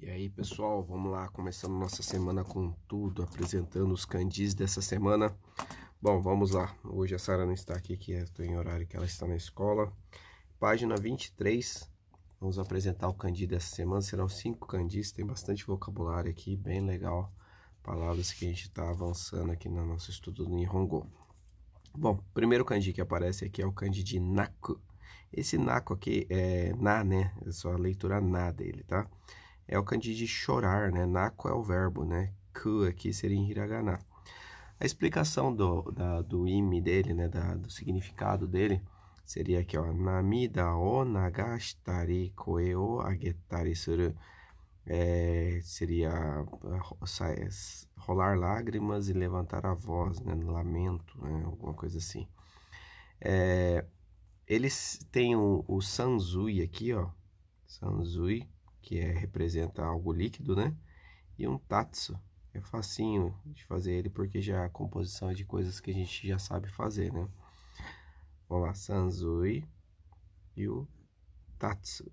E aí, pessoal, vamos lá, começando nossa semana com tudo, apresentando os candis dessa semana. Bom, vamos lá. Hoje a Sara não está aqui, que estou é, em horário que ela está na escola. Página 23, vamos apresentar o candi dessa semana. Serão cinco candis, tem bastante vocabulário aqui, bem legal. Palavras que a gente está avançando aqui no nosso estudo do Nihongo. Bom, primeiro candi que aparece aqui é o candi de Naku. Esse Naku aqui é Na, né? É só a leitura Na dele, Tá? é o kanji de chorar, né? Nako é o verbo, né? Ku aqui seria em hiragana. A explicação do, da, do imi dele, né? Da, do significado dele, seria aqui, ó. Namida o nagashitari koe o agetari suru. É, seria rolar lágrimas e levantar a voz, né? Lamento, né? Alguma coisa assim. É, eles têm o, o sanzui aqui, ó. Sanzui que é, representa algo líquido, né? E um tatsu. É facinho de fazer ele porque já é a composição é de coisas que a gente já sabe fazer, né? Vamos lá, Sanzui e o Tatsu.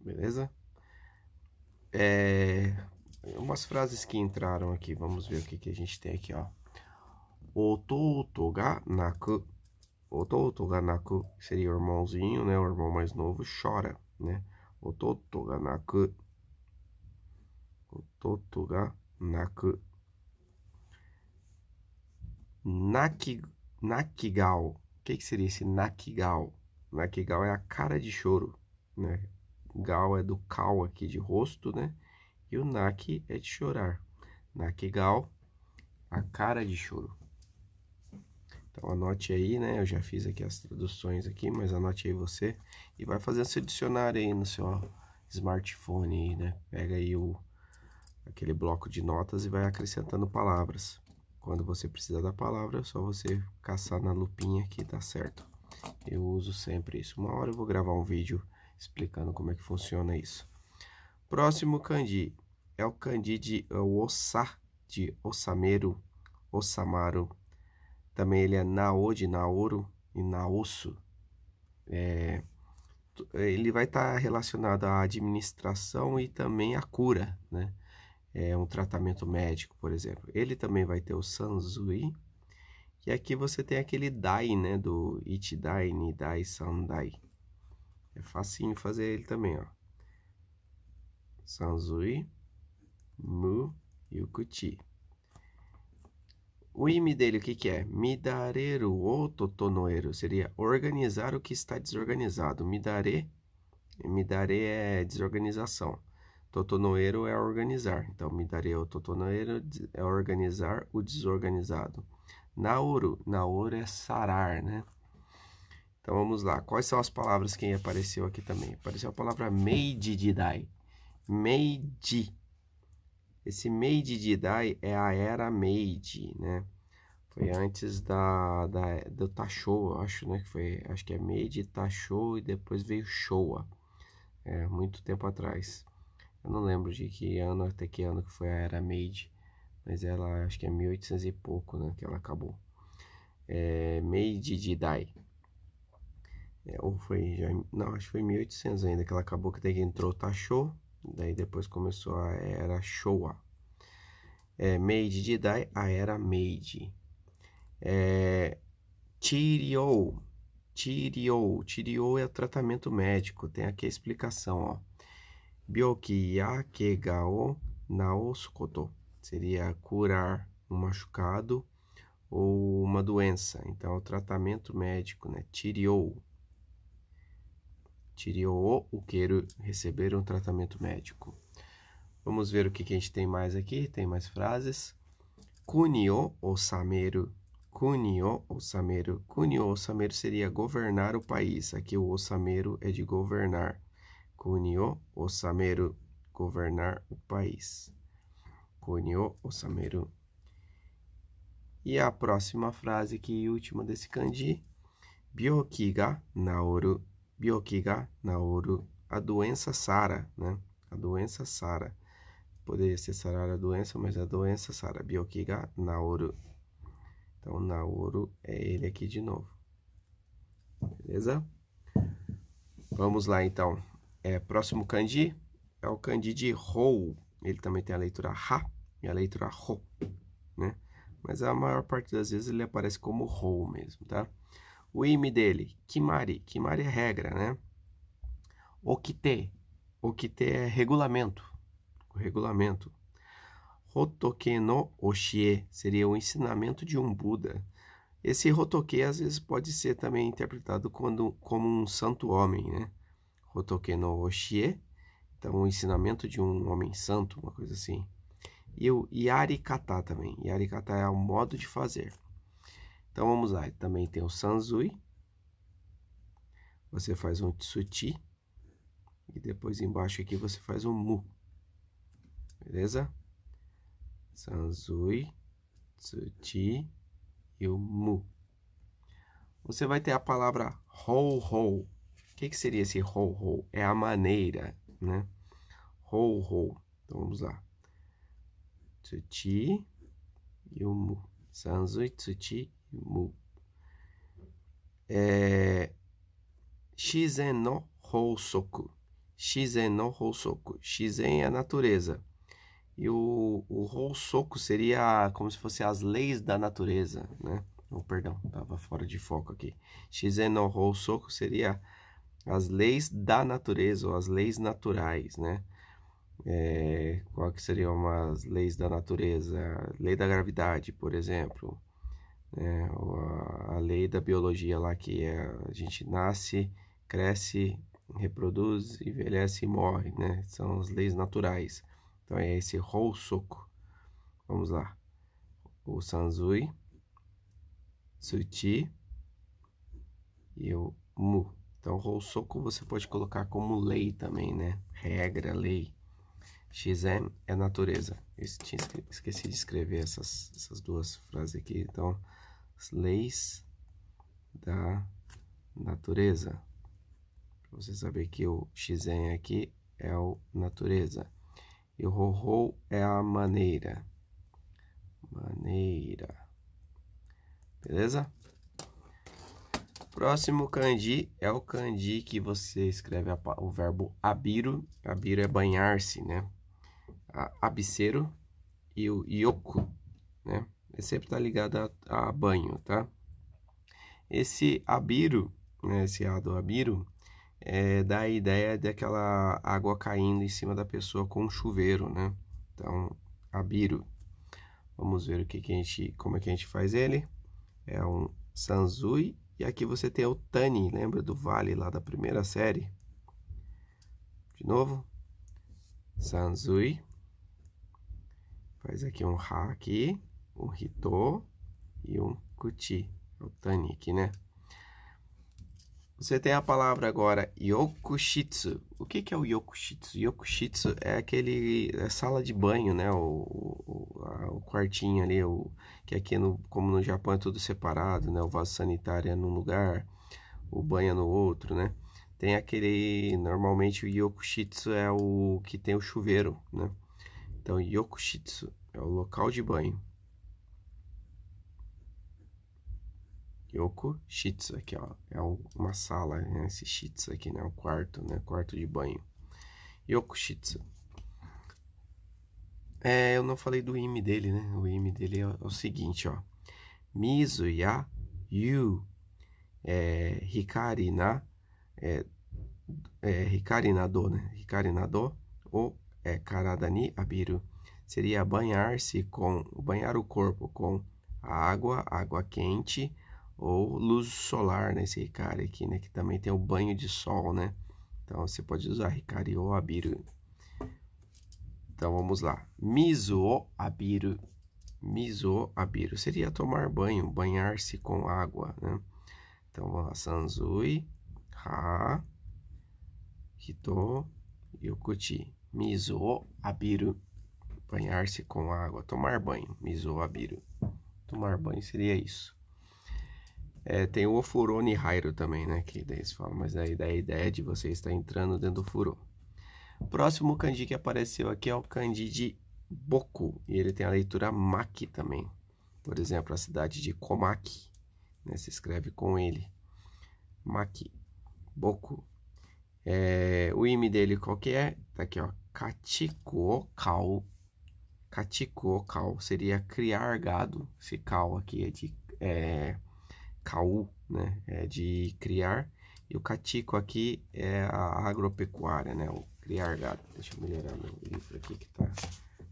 Beleza? É, umas frases que entraram aqui. Vamos ver o que, que a gente tem aqui, ó. Otouto ga naku. Otouto ga naku seria o irmãozinho, né? O irmão mais novo chora, né? 弟が泣く弟が泣く泣き Nakigal. O que, que, seria esse Nakigal? Nakigal é a cara de choro, né? Gal é do cal aqui de rosto, né? E o Naki é de chorar. Nakigal, a cara de choro. Então anote aí, né? Eu já fiz aqui as traduções aqui, mas anote aí você e vai fazer seu dicionário aí no seu smartphone, aí, né? Pega aí o aquele bloco de notas e vai acrescentando palavras. Quando você precisar da palavra, é só você caçar na lupinha aqui, tá certo? Eu uso sempre isso. Uma hora eu vou gravar um vídeo explicando como é que funciona isso. Próximo kanji é o kanji de é osa, de osameru, osamaru, também ele é Nao de Naoro e Naosso. É, ele vai estar tá relacionado à administração e também à cura, né? É um tratamento médico, por exemplo. Ele também vai ter o Sanzui. E aqui você tem aquele Dai, né? Do Ichidai, Nidai, Sandai. É facinho fazer ele também, ó. Sanzui, Mu e o Kuti. O imi dele, o que, que é? Midareru ou totonoeru. Seria organizar o que está desorganizado. Midare, midare é desorganização. Totonoeiro é organizar. Então, midare ou totonoeiro é organizar o desorganizado. Naoru, naoru é sarar, né? Então vamos lá. Quais são as palavras que apareceu aqui também? Apareceu a palavra meidididai. Meidi esse Meiji Jidai é a era Meiji, né? Foi antes da, da do Taisho, acho, né? Que foi, acho que é Meiji, Taisho e depois veio Showa. É, muito tempo atrás. Eu não lembro de que ano até que ano que foi a era Meiji, mas ela acho que é 1800 e pouco, né, que ela acabou. É, Meiji Jidai. É, ou foi já, não, acho que foi 1800 ainda que ela acabou que daí entrou Taisho Daí depois começou a era Showa. É, Meiji Jidai, a era made É, tirio tirio é o tratamento médico. Tem aqui a explicação, ó. Byoki naosukoto. Seria curar um machucado ou uma doença. Então, é o tratamento médico, né? tirio o queiro receber um tratamento médico. Vamos ver o que, que, a gente tem mais aqui. Tem mais frases. Kunio o Sameru. Kunio o Sameru. Kunio o Sameru seria governar o país. Aqui o samero é de governar. Kunio o Sameru. Governar o país. Kunio o Sameru. E a próxima frase que última desse kanji. Byoki ga naoru. 病が治る a doença sara, né? A doença sara. Poderia ser sarar a doença, mas a doença sara. Bioki ga naoru. Então, naoru é ele aqui de novo. Beleza? Vamos lá, então. É, próximo kanji é o kanji de rou. Ele também tem a leitura ha e a leitura ho, né? Mas a maior parte das vezes ele aparece como rou mesmo, tá? O ime dele, kimari. Kimari é regra, né? Okite. Okite é regulamento. O regulamento. Hotoke no Oshie seria o ensinamento de um Buda. Esse Hotoke às vezes pode ser também interpretado quando, como um santo homem, né? Hotoke no Oshie, então o ensinamento de um homem santo, uma coisa assim. E o Yarikata também. Yarikata é o modo de fazer. Então vamos lá, também tem o Sanzui. Você faz um Tsuti. E depois embaixo aqui você faz um Mu. Beleza? Sanzui, Tsuti e o Mu. Você vai ter a palavra Hou Hou. O que, que seria esse Hou Hou? É a maneira, né? Hou Hou. Então vamos lá. Tsuti e o Mu. Sanzui, Tsuti é, eh, Shizen no Housoku. Shizen no Housoku. Shizen é a natureza. E o, o Housoku seria como se fosse as leis da natureza, né? Oh, perdão, estava fora de foco aqui. Shizen no Housoku seria as leis da natureza, ou as leis naturais, né? É, qual que seriam as leis da natureza? Lei da gravidade, por exemplo né, a lei da biologia lá que é, a gente nasce, cresce, reproduz, envelhece e morre, né? São as leis naturais. Então é esse Housoku. Vamos lá. O Sanzui, suti e o Mu. Então Housoku você pode colocar como lei também, né? Regra, lei. Xen é natureza. Eu tinha esqueci de escrever essas, essas duas frases aqui, então as leis da natureza. Para você saber que o xen aqui é o natureza. E o rorô é a maneira. Maneira. Beleza? Próximo kanji é o kanji que você escreve a, o verbo abiro abiro é banhar-se, né? A, e o yoku, né? Ele sempre está ligado a, a, banho, tá? Esse abiro, né, esse A do abiro, é, dá a ideia daquela água caindo em cima da pessoa com um chuveiro, né? Então, abiro. Vamos ver o que, que a gente, como é que a gente faz ele. É um sanzui e aqui você tem o tani, lembra do vale lá da primeira série? De novo, sanzui. Faz aqui um ha aqui um Hito e um Kuti, o Tani né? Você tem a palavra agora Yokushitsu. O que, que é o Yokushitsu? Yokushitsu é aquele é sala de banho, né? O, o, a, o, quartinho ali, o, que aqui, no, como no Japão, é tudo separado, né? O vaso sanitário é num lugar, o banho é no outro, né? Tem aquele, normalmente o Yokushitsu é o que tem o chuveiro, né? Então, Yokushitsu é o local de banho. Yoko Shitsu, aqui ó, é uma sala, né? esse Shitsu aqui, né, o quarto, né, quarto de banho. Yoko Shitsu. É, eu não falei do IME dele, né, o IME dele é, é, o seguinte, ó, Mizuya Yu é, Hikari é, é, Hikari né, Hikari ou é, Karadani Abiru, seria banhar-se com, banhar o corpo com água, água quente, ou luz solar, né? Esse Ricari aqui, né? Que também tem o banho de sol, né? Então você pode usar Ricari ou Abiru. Então vamos lá. Miso o Abiru. Miso Abiru seria tomar banho, banhar-se com água, né? Então vamos lá. Sanzui, Ha, Hito, Yokuchi. Miso o Abiru. Banhar-se com água, tomar banho. Miso o Abiru. Tomar banho seria isso. É, tem o ofurô Hairo também, né? Que daí eles falam, mas daí daí a ideia é de você estar entrando dentro do furo. Próximo kanji que apareceu aqui é o kanji de Boku, e ele tem a leitura Maki também. Por exemplo, a cidade de Komaki, né? se escreve com ele. Maki, Boku. É, o ime dele qual que é? Tá aqui, ó. Kachikokau. Kachikokau. seria criar gado. Esse cal aqui é de... É, caú, né? É de criar. E o catico aqui é a agropecuária, né? O criar gado. Deixa eu melhorar meu livro aqui que tá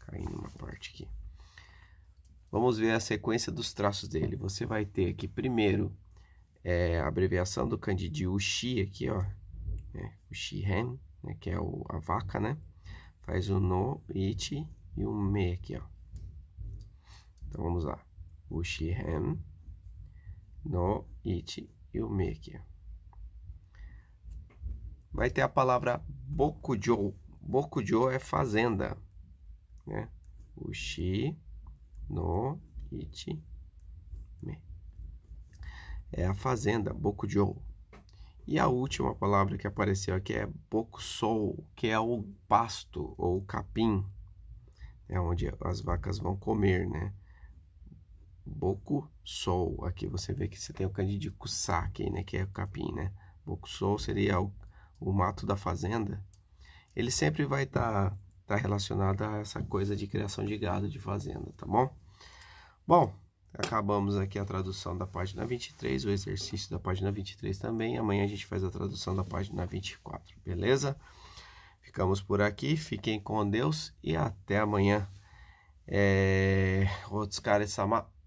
caindo uma parte aqui. Vamos ver a sequência dos traços dele. Você vai ter aqui primeiro é, a abreviação do candidio Xi aqui, ó. Né? Hen, né? que é o, a vaca, né? Faz o no, iti e o me aqui, ó. Então vamos lá. Ushi Hen no it yumeki. Vai ter a palavra bokujo. Bokujo é fazenda, né? Ushi no iti me. É a fazenda, bokujo. E a última palavra que apareceu aqui é bokusou, que é o pasto ou capim. É onde as vacas vão comer, né? Boku Sol. Aqui você vê que você tem o Candidico Kusaki, né, que é o capim, né? Boku Sol seria o, o mato da fazenda. Ele sempre vai estar tá, tá relacionado a essa coisa de criação de gado de fazenda, tá bom? Bom, acabamos aqui a tradução da página 23, o exercício da página 23 também. Amanhã a gente faz a tradução da página 24, beleza? Ficamos por aqui, fiquem com Deus e até amanhã. É... Otsukaresama.